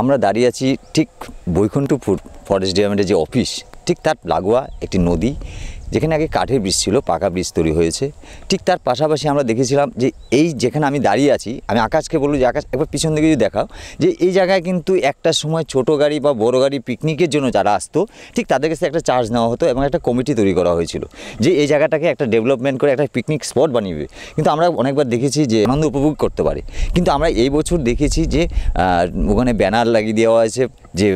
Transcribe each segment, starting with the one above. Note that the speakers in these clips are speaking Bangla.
আমরা দাঁড়িয়ে আছি ঠিক বৈকুণ্ঠপুর ফরেস্ট ডিপার্টমেন্টের যে অফিস ঠিক তার লাগোয়া একটি নদী যেখানে আগে কাঠের ব্রিজ ছিল পাকা ব্রিজ তৈরি হয়েছে ঠিক তার পাশাপাশি আমরা দেখেছিলাম যে এই যেখানে আমি দাঁড়িয়ে আছি আমি আকাশকে বলবো যে আকাশ একবার পিছন দিকে যদি দেখাও যে এই জায়গায় কিন্তু একটা সময় ছোট গাড়ি বা বড় গাড়ি পিকনিকের জন্য যারা আসতো ঠিক তাদের কাছে একটা চার্জ নেওয়া হতো এবং একটা কমিটি তৈরি করা হয়েছিল যে এই জায়গাটাকে একটা ডেভেলপমেন্ট করে একটা পিকনিক স্পট বানিয়ে কিন্তু আমরা অনেকবার দেখেছি যে আনন্দ উপভোগ করতে পারে কিন্তু আমরা এই বছর দেখেছি যে ওখানে ব্যানার লাগিয়ে দেওয়া হয়েছে যে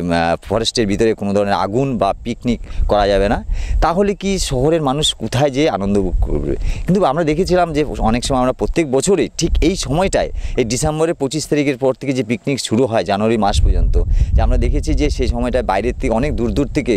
ফরেস্টের ভিতরে কোনো ধরনের আগুন বা পিকনিক করা যাবে না তাহলে কি শহরের মানুষ কোথায় যেয়ে আনন্দ উপভোগ করবে কিন্তু আমরা দেখেছিলাম যে অনেক সময় আমরা প্রত্যেক বছরে ঠিক এই সময়টায় এই ডিসেম্বরের পঁচিশ তারিখের পর থেকে যে পিকনিক শুরু হয় জানুয়ারি মাস পর্যন্ত যে আমরা দেখেছি যে সেই সময়টায় বাইরের থেকে অনেক দূর দূর থেকে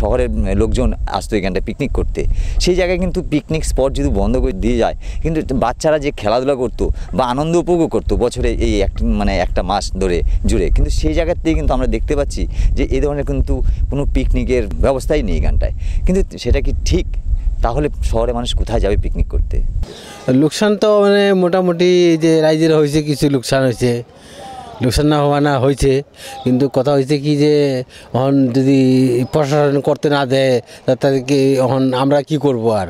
শহরের লোকজন আসতো এখানটায় পিকনিক করতে সেই জায়গায় কিন্তু পিকনিক স্পট যদি বন্ধ করে দিয়ে যায় কিন্তু বাচ্চারা যে খেলাধুলা করতো বা আনন্দ উপভোগ করতো বছরে এই এক মানে একটা মাস ধরে জুড়ে কিন্তু সেই জায়গার থেকে কিন্তু আমরা দেখতে পাচ্ছি যে এই ধরনের কিন্তু কোনো পিকনিকের ব্যবস্থাই নেই এখানটায় কিন্তু সেটা কি ঠিক তাহলে শহরে মানুষ কোথায় যাবে পিকনিক করতে লোকসান তো মানে মোটামুটি যে রাইজের হয়েছে কিছু লোকসান হয়েছে লোকসান না হওয়া না হয়েছে কিন্তু কথা হয়েছে কি যে এখন যদি প্রশাসন করতে না দেয় তাদেরকে এখন আমরা কি করব আর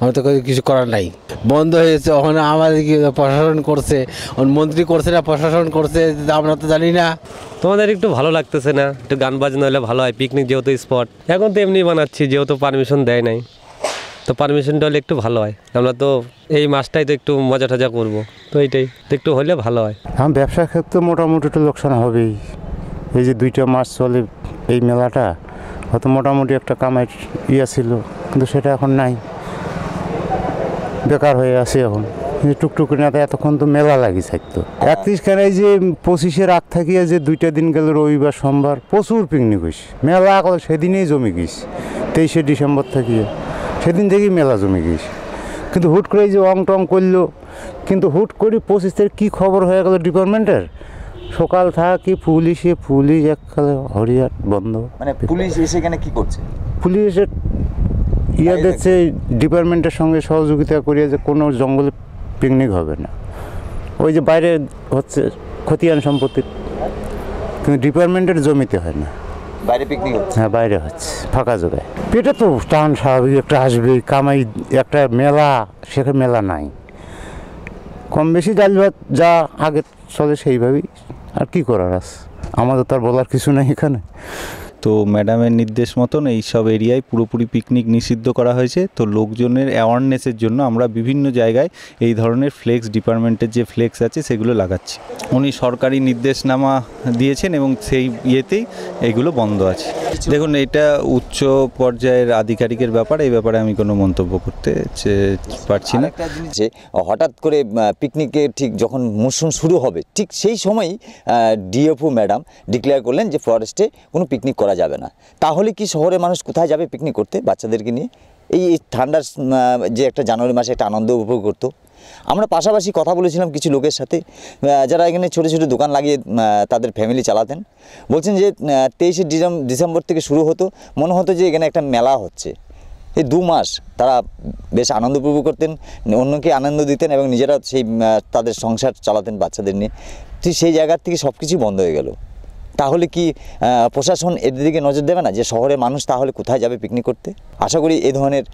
আমরা তো কিছু করার নাই বন্ধ হয়েছে ওখানে আমাদের প্রশাসন করছে মন্ত্রী করছে না প্রশাসন করছে আমরা তো জানি না তোমাদের একটু ভালো লাগতেছে না একটু গান বাজনা হলে ভালো হয় পিকনিক যেহেতু স্পট এখন তো এমনি বানাচ্ছি যেহেতু পারমিশন দেয় নাই তো পারমিশনটা হলে একটু ভালো হয় আমরা তো এই মাসটাই তো একটু মজা টাজা করবো তো এইটাই তো একটু হলে ভালো হয় হ্যাঁ ব্যবসার ক্ষেত্রে মোটামুটি একটু লোকসান হবেই এই যে দুইটা মাস চলে এই মেলাটা হয়তো মোটামুটি একটা কামাই ইয়ে ছিল কিন্তু সেটা এখন নাই বেকার হয়ে আছে এখন তো এতক্ষণ তো মেলা লাগি থাকতো হ্যাঁ। এই যে পঁচিশে রাত থাকিয়ে যে দুইটা দিন গেল রবিবার সোমবার প্রচুর পিকনিক হয়েছে মেলা সেদিনেই জমে গিয়েছে তেইশে ডিসেম্বর থাকিয়ে সেদিন থেকেই মেলা জমে গিয়েছে কিন্তু হুট করে যে অং টং করলো কিন্তু হুট করে পঁচিশ তারিখ কী খবর হয়ে গেল ডিপার্টমেন্টের সকাল থাকি পুলিশে পুলিশ এককালে হরিয়ার বন্ধ মানে পুলিশ এসে এখানে কি করছে পুলিশের ইয়াদের সে ডিপার্টমেন্টের সঙ্গে সহযোগিতা করিয়ে যে কোনো জঙ্গলে পিকনিক হবে না ওই যে বাইরে হচ্ছে খতিয়ান সম্পত্তি কিন্তু ডিপার্টমেন্টের জমিতে হয় না বাইরে পিকনিক হ্যাঁ বাইরে হচ্ছে ফাঁকা জায়গায় পেটে তো টান স্বাভাবিক একটা আসবে কামাই একটা মেলা সেখানে মেলা নাই কম বেশি ডাল ভাত যা আগে চলে সেইভাবেই আর কি করার আছে আমাদের তো আর বলার কিছু নাই এখানে তো ম্যাডামের নির্দেশ মতন এই সব এরিয়ায় পুরোপুরি পিকনিক নিষিদ্ধ করা হয়েছে তো লোকজনের অ্যাওয়ারনেসের জন্য আমরা বিভিন্ন জায়গায় এই ধরনের ফ্লেক্স ডিপার্টমেন্টের যে ফ্লেক্স আছে সেগুলো লাগাচ্ছি উনি সরকারি নির্দেশনামা দিয়েছেন এবং সেই ইয়েতেই এগুলো বন্ধ আছে দেখুন এটা উচ্চ পর্যায়ের আধিকারিকের ব্যাপার এই ব্যাপারে আমি কোনো মন্তব্য করতে পারছি না যে হঠাৎ করে পিকনিকে ঠিক যখন মৌসুম শুরু হবে ঠিক সেই সময়ই ডিএফও ম্যাডাম ডিক্লেয়ার করলেন যে ফরেস্টে কোনো পিকনিক করা যাবে না তাহলে কি শহরে মানুষ কোথায় যাবে পিকনিক করতে বাচ্চাদেরকে নিয়ে এই ঠান্ডার যে একটা জানুয়ারি মাসে একটা আনন্দ উপভোগ করতো আমরা পাশাপাশি কথা বলেছিলাম কিছু লোকের সাথে যারা এখানে ছোটো ছোটো দোকান লাগিয়ে তাদের ফ্যামিলি চালাতেন বলছেন যে তেইশে ডিসেম্বর থেকে শুরু হতো মনে হতো যে এখানে একটা মেলা হচ্ছে এই দু মাস তারা বেশ আনন্দ উপভোগ করতেন অন্যকে আনন্দ দিতেন এবং নিজেরা সেই তাদের সংসার চালাতেন বাচ্চাদের নিয়ে সেই জায়গার থেকে সব কিছু বন্ধ হয়ে গেল তাহলে কি প্রশাসন এদের দিকে নজর দেবে না যে শহরের মানুষ তাহলে কোথায় যাবে পিকনিক করতে আশা করি এ ধরনের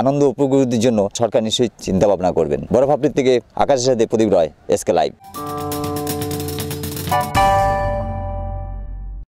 আনন্দ উপগ্রহের জন্য সরকার নিশ্চয়ই চিন্তা ভাবনা করবেন বরফ থেকে আকাশের সাথে প্রদীপ রয় এসকে লাইভ